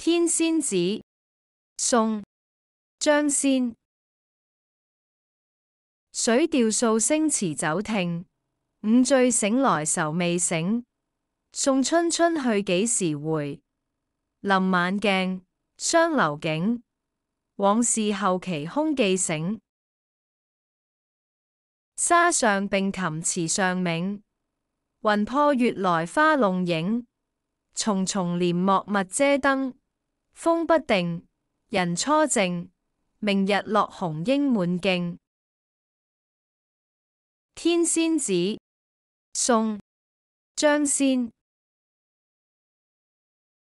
《天仙子》宋·张先。水调数声持酒听，午醉醒来愁未醒。送春春去几时回？临晚镜，伤流景，往事后期空记省。沙上并琴池上影，云破月来花弄影。重重帘幕密遮灯。风不定，人初静。明日落红应满径。天仙子，宋·张先。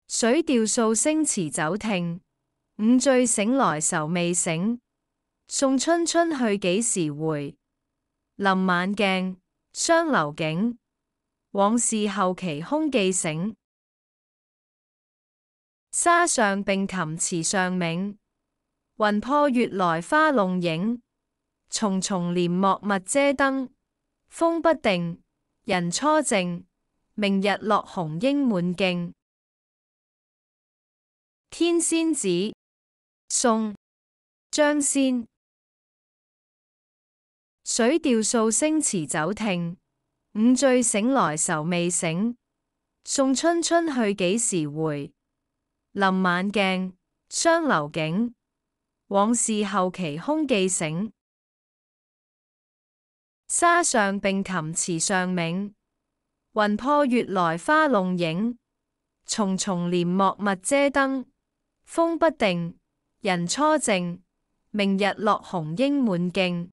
水调数声持酒听，午醉醒来愁未醒。送春春去几时回？临晚镜，伤流景。往事后期空记省。沙上并琴池上暝，云破月来花弄影。重重帘幕密遮灯，风不定，人初静。明日落红应满径。《天仙子》宋·张先。水调数声持酒听，午醉醒来愁未醒。送春春去几时回？林晚镜，霜流景。往事后期空记省。沙上并琴池上暝。云破月来花弄影。重重帘幕密遮灯。风不定，人初静。明日落红应满径。